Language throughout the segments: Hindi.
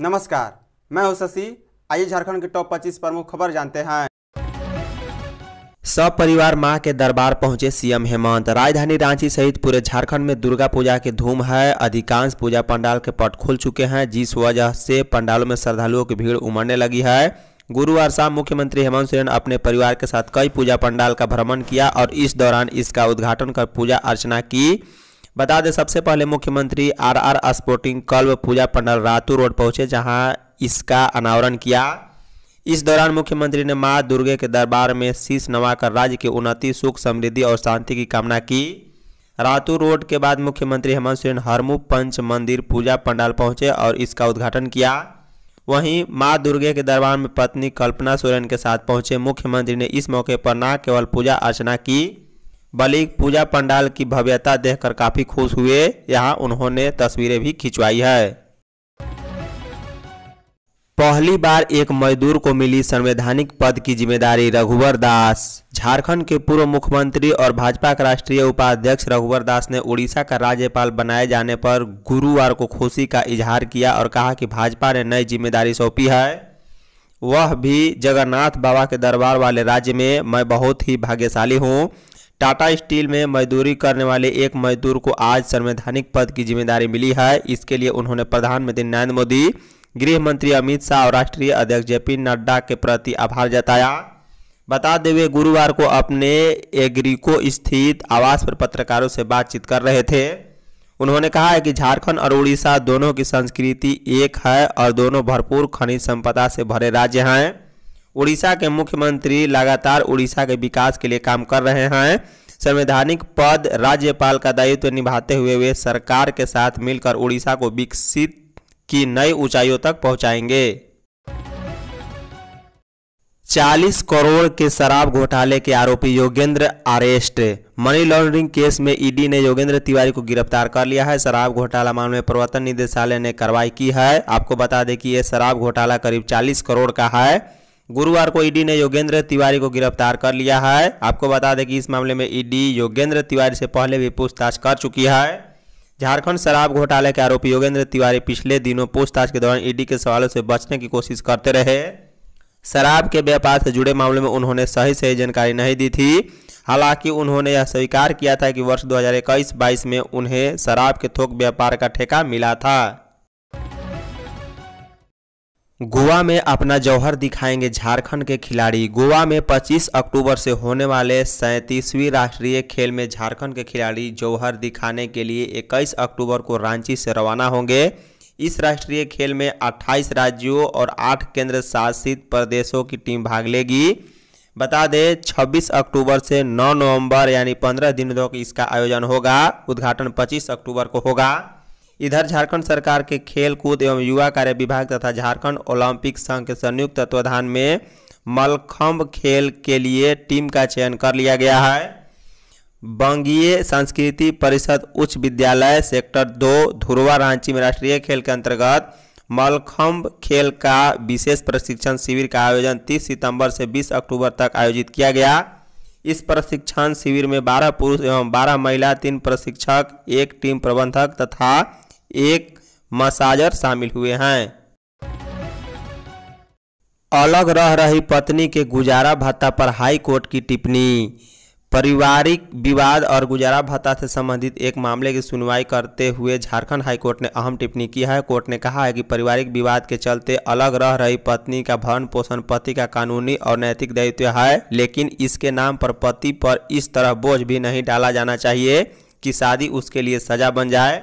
नमस्कार मैं हूं शशि आइए झारखंड के टॉप 25 प्रमुख खबर जानते हैं सब परिवार मां के दरबार पहुंचे सीएम हेमंत राजधानी रांची सहित पूरे झारखंड में दुर्गा पूजा की धूम है अधिकांश पूजा पंडाल के पट खुल चुके हैं जिस वजह से पंडालों में श्रद्धालुओं की भीड़ उमड़ने लगी है गुरुवार शाम मुख्यमंत्री हेमंत सोरेन अपने परिवार के साथ कई पूजा पंडाल का भ्रमण किया और इस दौरान इसका उद्घाटन कर पूजा अर्चना की बता दें सबसे पहले मुख्यमंत्री आर आर स्पोर्टिंग क्लब पूजा पंडाल रातू रोड पहुंचे जहां इसका अनावरण किया इस दौरान मुख्यमंत्री ने मां दुर्गे के दरबार में शीश नवाकर राज्य की उन्नति सुख समृद्धि और शांति की कामना की रातू रोड के बाद मुख्यमंत्री हेमंत सोरेन हरमू पंच मंदिर पूजा पंडाल पहुंचे और इसका उद्घाटन किया वहीं मां दुर्गे के दरबार में पत्नी कल्पना सोरेन के साथ पहुंचे मुख्यमंत्री ने इस मौके पर न केवल पूजा अर्चना की बल्कि पूजा पंडाल की भव्यता देखकर काफ़ी खुश हुए यहाँ उन्होंने तस्वीरें भी खिंचवाई है पहली बार एक मजदूर को मिली संवैधानिक पद की जिम्मेदारी रघुवर दास झारखंड के पूर्व मुख्यमंत्री और भाजपा के राष्ट्रीय उपाध्यक्ष रघुवर दास ने उड़ीसा का राज्यपाल बनाए जाने पर गुरुवार को खुशी का इजहार किया और कहा कि भाजपा ने नई जिम्मेदारी सौंपी है वह भी जगन्नाथ बाबा के दरबार वाले राज्य में मैं बहुत ही भाग्यशाली हूँ टाटा स्टील में मजदूरी करने वाले एक मजदूर को आज संवैधानिक पद की जिम्मेदारी मिली है इसके लिए उन्होंने प्रधानमंत्री नरेंद्र मोदी गृह मंत्री अमित शाह और राष्ट्रीय अध्यक्ष जेपी नड्डा के प्रति आभार जताया बता दें वे गुरुवार को अपने एग्रीको स्थित आवास पर पत्रकारों से बातचीत कर रहे थे उन्होंने कहा है कि झारखंड और उड़ीसा दोनों की संस्कृति एक है और दोनों भरपूर खनिज संपदा से भरे राज्य हैं उड़ीसा के मुख्यमंत्री लगातार उड़ीसा के विकास के लिए काम कर रहे हैं संवैधानिक पद राज्यपाल का दायित्व निभाते हुए वे सरकार के साथ मिलकर उड़ीसा को विकसित की नई ऊंचाइयों तक पहुंचाएंगे 40 करोड़ के शराब घोटाले के आरोपी Yogendra arrest money laundering case में ईडी ने योगेंद्र तिवारी को गिरफ्तार कर लिया है शराब घोटाला मामले में प्रवर्तन निदेशालय ने कार्रवाई की है आपको बता दें कि यह शराब घोटाला करीब 40 करोड़ का है गुरुवार को ईडी ने योगेंद्र तिवारी को गिरफ्तार कर लिया है आपको बता दें कि इस मामले में ईडी योगेंद्र तिवारी से पहले भी पूछताछ कर चुकी है झारखंड शराब घोटाले के आरोपी योगेंद्र तिवारी पिछले दिनों पूछताछ के दौरान ईडी के सवालों से बचने की कोशिश करते रहे शराब के व्यापार से जुड़े मामले में उन्होंने सही सही जानकारी नहीं दी थी हालांकि उन्होंने यह स्वीकार किया था कि वर्ष 2021-22 में उन्हें शराब के थोक व्यापार का ठेका मिला था गोवा में अपना जौहर दिखाएंगे झारखंड के खिलाड़ी गोवा में 25 अक्टूबर से होने वाले सैंतीसवीं राष्ट्रीय खेल में झारखंड के खिलाड़ी जौहर दिखाने के लिए 21 अक्टूबर को रांची से रवाना होंगे इस राष्ट्रीय खेल में 28 राज्यों और 8 केंद्र शासित प्रदेशों की टीम भाग लेगी बता दें 26 अक्टूबर से 9 नवंबर यानी 15 दिनों तक इसका आयोजन होगा उद्घाटन 25 अक्टूबर को होगा इधर झारखंड सरकार के खेल कूद एवं युवा कार्य विभाग तथा झारखंड ओलंपिक संघ के संयुक्त तत्वाधान में मलखम्ब खेल के लिए टीम का चयन कर लिया गया है बंगीय संस्कृति परिषद उच्च विद्यालय सेक्टर दो धुरवा रांची में राष्ट्रीय खेल के अंतर्गत मलखम्ब खेल का विशेष प्रशिक्षण शिविर का आयोजन 30 सितंबर से 20 अक्टूबर तक आयोजित किया गया इस प्रशिक्षण शिविर में 12 पुरुष एवं 12 महिला तीन प्रशिक्षक एक टीम प्रबंधक तथा एक मसाजर शामिल हुए हैं अलग रह रही पत्नी के गुजारा भत्ता पर हाई कोर्ट की टिप्पणी पारिवारिक विवाद और गुजारा भत्ता से संबंधित एक मामले की सुनवाई करते हुए झारखंड हाईकोर्ट ने अहम टिप्पणी की है कोर्ट ने कहा है कि पारिवारिक विवाद के चलते अलग रह रही पत्नी का भरण पोषण पति का कानूनी और नैतिक दायित्व है लेकिन इसके नाम पर पति पर इस तरह बोझ भी नहीं डाला जाना चाहिए कि शादी उसके लिए सजा बन जाए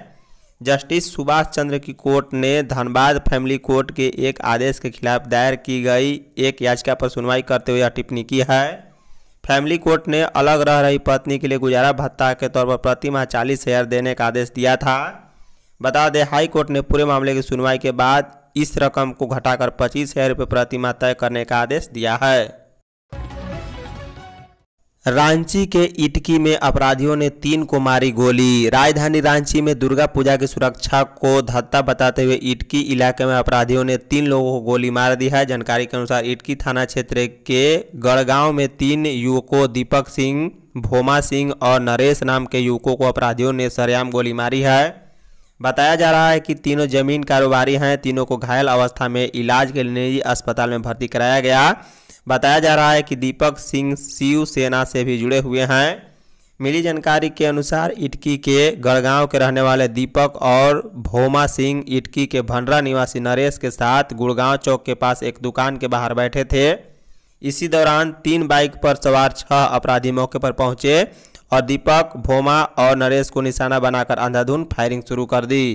जस्टिस सुभाष चंद्र की कोर्ट ने धनबाद फैमिली कोर्ट के एक आदेश के खिलाफ दायर की गई एक याचिका पर सुनवाई करते हुए यह टिप्पणी की है फैमिली कोर्ट ने अलग रह रही पत्नी के लिए गुजारा भत्ता के तौर पर प्रति माह चालीस हज़ार देने का आदेश दिया था बता दें हाई कोर्ट ने पूरे मामले की सुनवाई के बाद इस रकम को घटाकर पच्चीस हज़ार रुपये प्रति माह तय करने का आदेश दिया है रांची के इटकी में अपराधियों ने तीन को मारी गोली राजधानी रांची में दुर्गा पूजा की सुरक्षा को धत्ता बताते हुए इटकी इलाके में अपराधियों ने तीन लोगों को गोली मार दी है जानकारी के अनुसार इटकी थाना क्षेत्र के गढ़गांव में तीन युवकों दीपक सिंह भोमा सिंह और नरेश नाम के युवकों को अपराधियों ने सरेआम गोली मारी है बताया जा रहा है कि तीनों जमीन कारोबारी हैं तीनों को घायल अवस्था में इलाज के लिए निजी अस्पताल में भर्ती कराया गया बताया जा रहा है कि दीपक सिंह शिव सेना से भी जुड़े हुए हैं मिली जानकारी के अनुसार इटकी के गढ़गांव के रहने वाले दीपक और भोमा सिंह इटकी के भंडरा निवासी नरेश के साथ गुड़गांव चौक के पास एक दुकान के बाहर बैठे थे इसी दौरान तीन बाइक पर सवार छह अपराधी मौके पर पहुंचे और दीपक भोमा और नरेश को निशाना बनाकर अंधाधुंध फायरिंग शुरू कर दी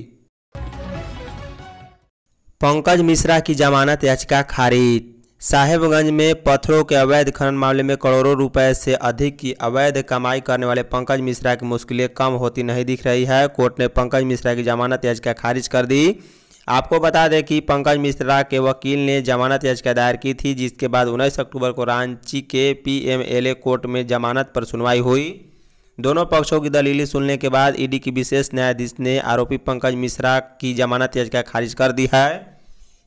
पंकज मिश्रा की जमानत याचिका खारिज साहेबगंज में पत्थरों के अवैध खनन मामले में करोड़ों रुपए से अधिक की अवैध कमाई करने वाले पंकज मिश्रा की मुश्किलें कम होती नहीं दिख रही है कोर्ट ने पंकज मिश्रा की जमानत याचिका खारिज कर दी आपको बता दें कि पंकज मिश्रा के वकील ने जमानत याचिका दायर की थी जिसके बाद उन्नीस अक्टूबर को रांची के पीएमएलए कोर्ट में जमानत पर सुनवाई हुई दोनों पक्षों की दलीलें सुनने के बाद ईडी की विशेष न्यायाधीश ने आरोपी पंकज मिश्रा की जमानत याचिका खारिज कर दी है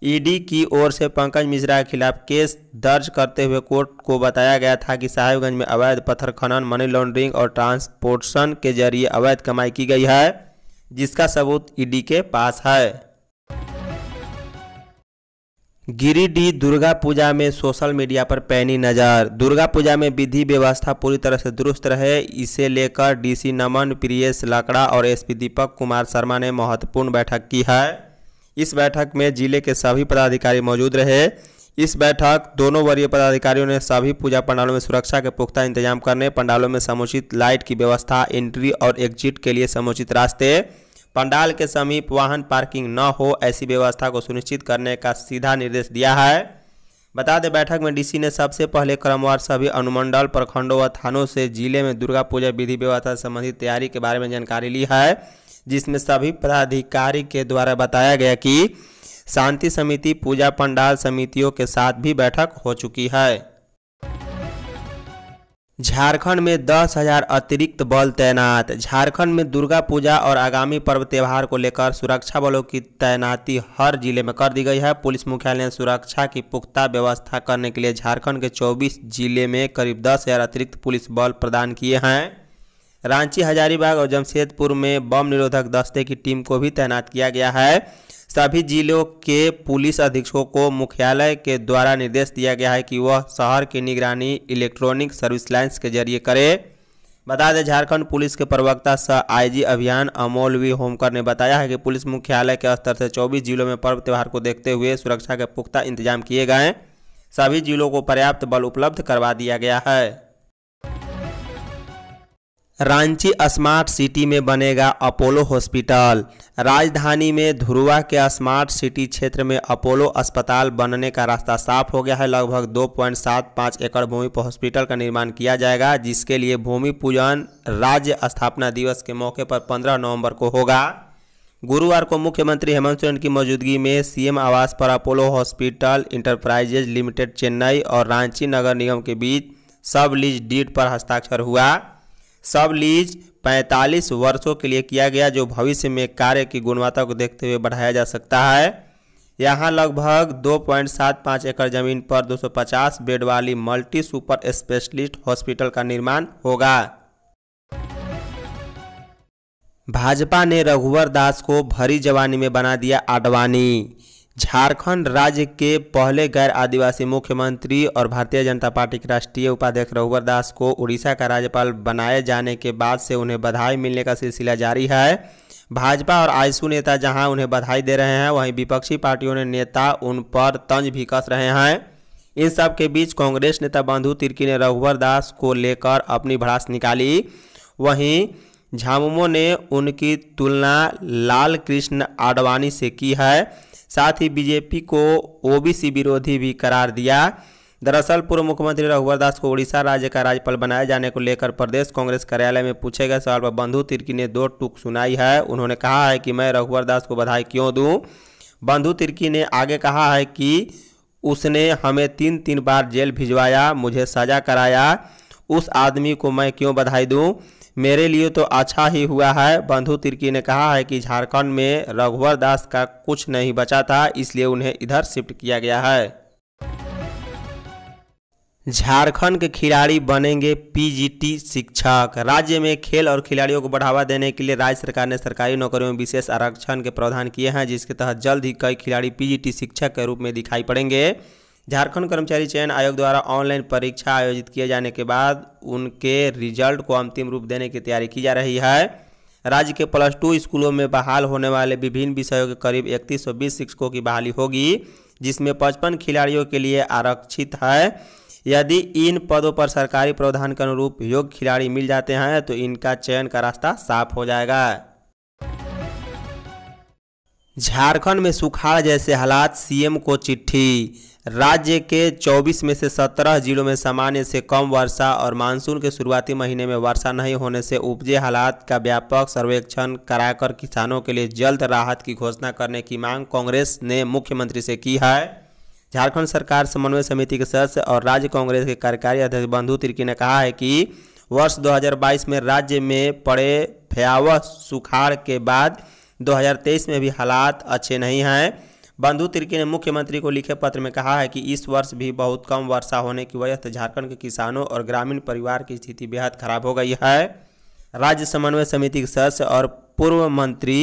ईडी की ओर से पंकज मिश्रा के खिलाफ केस दर्ज करते हुए कोर्ट को बताया गया था कि साहिबगंज में अवैध पत्थर खनन मनी लॉन्ड्रिंग और ट्रांसपोर्टेशन के जरिए अवैध कमाई की गई है जिसका सबूत ईडी के पास है गिरिडीह दुर्गा पूजा में सोशल मीडिया पर पैनी नजर दुर्गा पूजा में विधि व्यवस्था पूरी तरह से दुरुस्त रहे इसे लेकर डीसी नमन प्रियेश लकड़ा और एसपी दीपक कुमार शर्मा ने महत्वपूर्ण बैठक की है इस बैठक में जिले के सभी पदाधिकारी मौजूद रहे इस बैठक दोनों वरीय पदाधिकारियों ने सभी पूजा पंडालों में सुरक्षा के पुख्ता इंतजाम करने पंडालों में समुचित लाइट की व्यवस्था एंट्री और एग्जिट के लिए समुचित रास्ते पंडाल के समीप वाहन पार्किंग न हो ऐसी व्यवस्था को सुनिश्चित करने का सीधा निर्देश दिया है बता दें बैठक में डीसी ने सबसे पहले क्रमवार सभी अनुमंडल प्रखंडों व थानों से जिले में दुर्गा पूजा विधि व्यवस्था संबंधी तैयारी के बारे में जानकारी ली है जिसमें सभी पदाधिकारी के द्वारा बताया गया कि शांति समिति पूजा पंडाल समितियों के साथ भी बैठक हो चुकी है झारखंड में दस हजार अतिरिक्त बल तैनात झारखंड में दुर्गा पूजा और आगामी पर्व त्यौहार को लेकर सुरक्षा बलों की तैनाती हर जिले में कर दी गई है पुलिस मुख्यालय ने सुरक्षा की पुख्ता व्यवस्था करने के लिए झारखंड के 24 जिले में करीब दस हजार अतिरिक्त पुलिस बल प्रदान किए हैं रांची हजारीबाग और जमशेदपुर में बम निरोधक दस्ते की टीम को भी तैनात किया गया है सभी जिलों के पुलिस अधीक्षकों को मुख्यालय के द्वारा निर्देश दिया गया है कि वह शहर की निगरानी इलेक्ट्रॉनिक सर्विस लाइन्स के जरिए करे बता दें झारखंड पुलिस के प्रवक्ता सह आईजी अभियान अमोल वी होमकर ने बताया है कि पुलिस मुख्यालय के स्तर से 24 जिलों में पर्व त्यौहार को देखते हुए सुरक्षा के पुख्ता इंतजाम किए गए सभी जिलों को पर्याप्त बल उपलब्ध करवा दिया गया है रांची स्मार्ट सिटी में बनेगा अपोलो हॉस्पिटल राजधानी में ध्रुवा के स्मार्ट सिटी क्षेत्र में अपोलो अस्पताल बनने का रास्ता साफ हो गया है लगभग 2.75 एकड़ भूमि पर हॉस्पिटल का निर्माण किया जाएगा जिसके लिए भूमि पूजन राज्य स्थापना दिवस के मौके पर 15 नवंबर को होगा गुरुवार को मुख्यमंत्री हेमंत सोरेन की मौजूदगी में सीएम आवास पर Apollo hospital enterprises limited Chennai और रांची नगर निगम के बीच सब लीज डीट पर हस्ताक्षर हुआ सब लीज 45 वर्षों के लिए किया गया जो भविष्य में कार्य की गुणवत्ता को देखते हुए बढ़ाया जा सकता है यहाँ लगभग 2.75 एकड़ जमीन पर 250 बेड वाली मल्टी सुपर स्पेशलिस्ट हॉस्पिटल का निर्माण होगा भाजपा ने रघुवर दास को भरी जवानी में बना दिया आडवाणी झारखंड राज्य के पहले गैर आदिवासी मुख्यमंत्री और भारतीय जनता पार्टी के राष्ट्रीय उपाध्यक्ष रघुवर दास को उड़ीसा का राज्यपाल बनाए जाने के बाद से उन्हें बधाई मिलने का सिलसिला जारी है भाजपा और आयसू नेता जहां उन्हें बधाई दे रहे हैं वहीं विपक्षी पार्टियों ने नेता उन पर तंज भी कस रहे हैं इन सब के बीच कांग्रेस नेता बंधु तिर्की ने रघुवर दास को लेकर अपनी भड़ास निकाली वहीं झामुमो ने उनकी तुलना लाल कृष्ण आडवाणी से की है साथ ही बीजेपी को ओबीसी विरोधी भी करार दिया दरअसल पूर्व मुख्यमंत्री रघुवर दास को उड़ीसा राज्य का राज्यपाल बनाए जाने को लेकर प्रदेश कांग्रेस कार्यालय में पूछे गए सवाल पर बंधु तिर्की ने दो टूक सुनाई है उन्होंने कहा है कि मैं रघुवर दास को बधाई क्यों दूं बंधु तिर्की ने आगे कहा है कि उसने हमें तीन तीन बार जेल भिजवाया मुझे सजा कराया उस आदमी को मैं क्यों बधाई दूँ मेरे लिए तो अच्छा ही हुआ है बंधु तिर्की ने कहा है कि झारखंड में रघुवर दास का कुछ नहीं बचा था इसलिए उन्हें इधर शिफ्ट किया गया है झारखंड के खिलाड़ी बनेंगे पीजीटी शिक्षक राज्य में खेल और खिलाड़ियों को बढ़ावा देने के लिए राज्य सरकार ने सरकारी नौकरियों में विशेष आरक्षण के प्रावधान किए हैं जिसके तहत जल्द ही कई खिलाड़ी पीजीटी शिक्षक के रूप में दिखाई पड़ेंगे झारखंड कर्मचारी चयन आयोग द्वारा ऑनलाइन परीक्षा आयोजित किए जाने के बाद उनके रिजल्ट को अंतिम रूप देने की तैयारी की जा रही है राज्य के प्लस टू स्कूलों में बहाल होने वाले विभिन्न विषयों के करीब इकतीस सौ बीस शिक्षकों की बहाली होगी जिसमें पचपन खिलाड़ियों के लिए आरक्षित है यदि इन पदों पर सरकारी प्रावधान के अनुरूप योग्य खिलाड़ी मिल जाते हैं तो इनका चयन का रास्ता साफ हो जाएगा झारखंड में सुखाड़ जैसे हालात सीएम को चिट्ठी राज्य के 24 में से 17 जिलों में सामान्य से कम वर्षा और मानसून के शुरुआती महीने में वर्षा नहीं होने से उपजे हालात का व्यापक सर्वेक्षण कराकर किसानों के लिए जल्द राहत की घोषणा करने की मांग कांग्रेस ने मुख्यमंत्री से की है झारखंड सरकार समन्वय समिति के सदस्य और राज्य कांग्रेस के कार्यकारी अध्यक्ष बंधु तिर्की ने कहा है कि वर्ष 2022 में राज्य में पड़े भयावह सुखाड़ के बाद 2023 में भी हालात अच्छे नहीं हैं बंधु तिर्की ने मुख्यमंत्री को लिखे पत्र में कहा है कि इस वर्ष भी बहुत कम वर्षा होने की वजह से झारखंड के किसानों और ग्रामीण परिवार की स्थिति बेहद खराब हो गई है राज्य समन्वय समिति के सदस्य और पूर्व मंत्री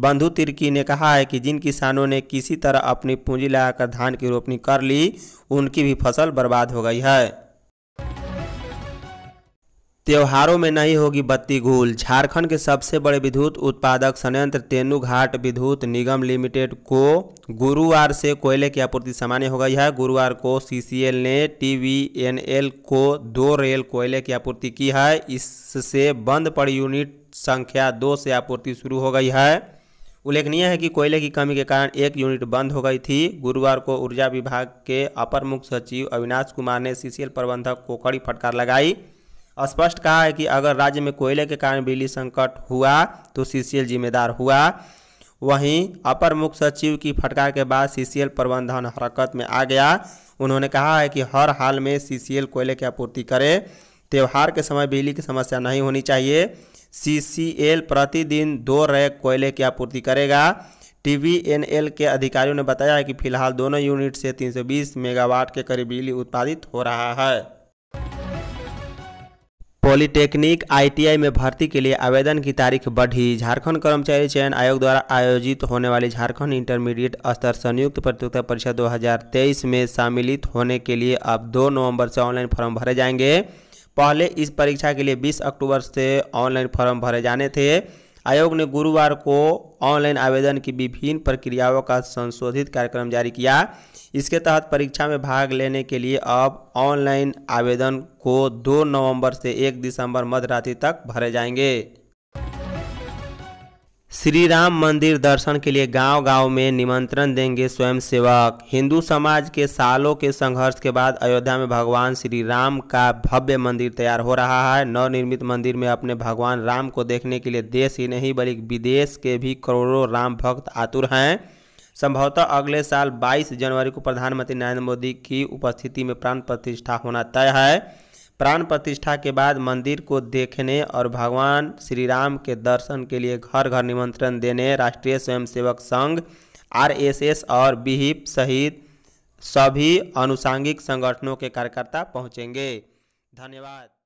बंधु तिर्की ने कहा है कि जिन किसानों ने किसी तरह अपनी पूंजी लगाकर धान की रोपनी कर ली उनकी भी फसल बर्बाद हो गई है त्योहारों में नहीं होगी बत्ती गुल झारखंड के सबसे बड़े विद्युत उत्पादक संयंत्र तेनुघाट घाट विद्युत निगम लिमिटेड को गुरुवार से कोयले की आपूर्ति सामान्य हो गई है गुरुवार को सीसीएल ने टीवीएनएल को दो रेल कोयले की आपूर्ति की है इससे बंद पड़ी यूनिट संख्या दो से आपूर्ति शुरू हो गई है उल्लेखनीय है कि कोयले की कमी के कारण एक यूनिट बंद हो गई थी गुरुवार को ऊर्जा विभाग के अपर मुख्य सचिव अविनाश कुमार ने सीसीएल प्रबंधक को कड़ी फटकार लगाई स्पष्ट कहा है कि अगर राज्य में कोयले के कारण बिजली संकट हुआ तो सीसीएल जिम्मेदार हुआ वहीं अपर मुख्य सचिव की फटकार के बाद सीसीएल प्रबंधन हरकत में आ गया उन्होंने कहा है कि हर हाल में सीसीएल कोयले की आपूर्ति करे त्यौहार के समय बिजली की समस्या नहीं होनी चाहिए सीसीएल प्रतिदिन दो रैक कोयले की आपूर्ति करेगा टीवीएनएल के अधिकारियों ने बताया है कि फिलहाल दोनों यूनिट से 320 मेगावाट के करीब बिजली उत्पादित हो रहा है पॉलिटेक्निक आईटीआई में भर्ती के लिए आवेदन की तारीख बढ़ी झारखंड कर्मचारी चयन आयोग द्वारा आयोजित होने वाली झारखंड इंटरमीडिएट स्तर संयुक्त प्रतियोगिता परीक्षा 2023 में सम्मिलित होने के लिए अब 2 नवंबर से ऑनलाइन फॉर्म भरे जाएंगे पहले इस परीक्षा के लिए 20 अक्टूबर से ऑनलाइन फॉर्म भरे जाने थे आयोग ने गुरुवार को ऑनलाइन आवेदन की विभिन्न प्रक्रियाओं का संशोधित कार्यक्रम जारी किया इसके तहत परीक्षा में भाग लेने के लिए अब ऑनलाइन आवेदन को 2 नवंबर से 1 दिसंबर मध्यरात्रि तक भरे जाएंगे श्री राम मंदिर दर्शन के लिए गांव-गांव में निमंत्रण देंगे स्वयं सेवक हिंदू समाज के सालों के संघर्ष के बाद अयोध्या में भगवान श्री राम का भव्य मंदिर तैयार हो रहा है नवनिर्मित मंदिर में अपने भगवान राम को देखने के लिए देश ही नहीं बल्कि विदेश के भी करोड़ों राम भक्त आतुर हैं संभवतः अगले साल 22 जनवरी को प्रधानमंत्री नरेंद्र मोदी की उपस्थिति में प्राण प्रतिष्ठा होना तय है प्राण प्रतिष्ठा के बाद मंदिर को देखने और भगवान श्री राम के दर्शन के लिए घर घर निमंत्रण देने राष्ट्रीय स्वयंसेवक संघ आरएसएस और बिहिप सहित सभी अनुसांगिक संगठनों के कार्यकर्ता पहुंचेंगे धन्यवाद